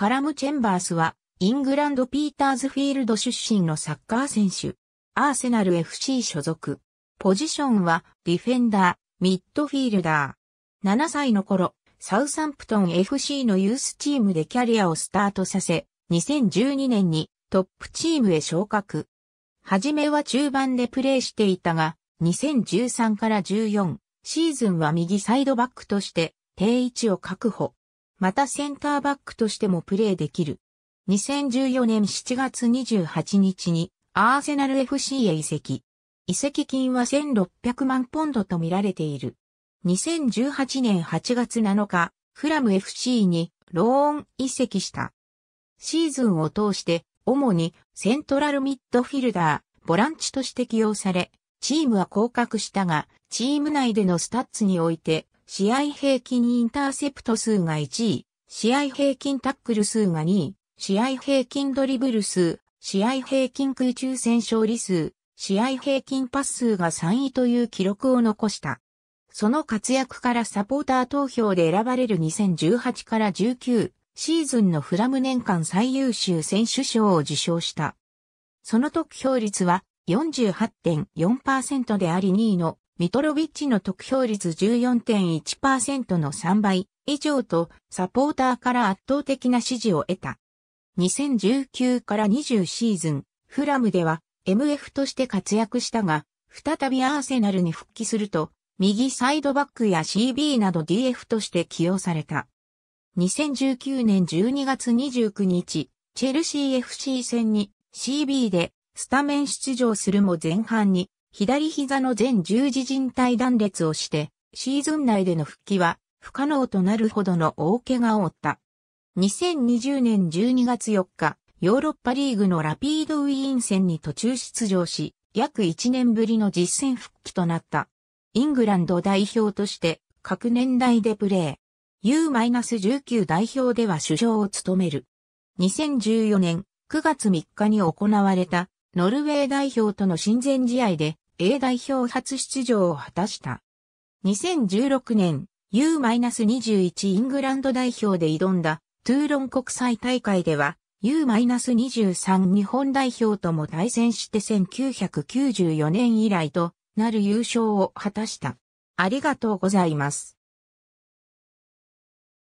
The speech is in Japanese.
カラム・チェンバースは、イングランド・ピーターズフィールド出身のサッカー選手。アーセナル FC 所属。ポジションは、ディフェンダー、ミッドフィールダー。7歳の頃、サウサンプトン FC のユースチームでキャリアをスタートさせ、2012年にトップチームへ昇格。はじめは中盤でプレーしていたが、2013から14シーズンは右サイドバックとして定位置を確保。またセンターバックとしてもプレーできる。2014年7月28日にアーセナル FC へ移籍。移籍金は1600万ポンドと見られている。2018年8月7日、フラム FC にローン移籍した。シーズンを通して主にセントラルミッドフィルダー、ボランチとして起用され、チームは降格したが、チーム内でのスタッツにおいて試合平均インターセプト数が1位、試合平均タックル数が2位、試合平均ドリブル数、試合平均空中戦勝利数、試合平均パス数が3位という記録を残した。その活躍からサポーター投票で選ばれる2018から19シーズンのフラム年間最優秀選手賞を受賞した。その得票率は48.4%であり2位のミトロビッチの得票率14.1%の3倍以上とサポーターから圧倒的な支持を得た。2019から20シーズン、フラムでは MF として活躍したが、再びアーセナルに復帰すると、右サイドバックや CB など DF として起用された。2019年12月29日、チェルシー FC 戦に CB でスタメン出場するも前半に左膝の全十字靭帯断裂をして、シーズン内での復帰は不可能となるほどの大怪我を負った。2020年12月4日、ヨーロッパリーグのラピードウィーン戦に途中出場し、約1年ぶりの実戦復帰となった。イングランド代表として、各年代でプレー。U-19 代表では主将を務める。2014年9月3日に行われたノルウェー代表との親善試合で A 代表初出場を果たした。2016年 U-21 イングランド代表で挑んだトゥーロン国際大会では U-23 日本代表とも対戦して1994年以来となる優勝を果たした。ありがとうございます。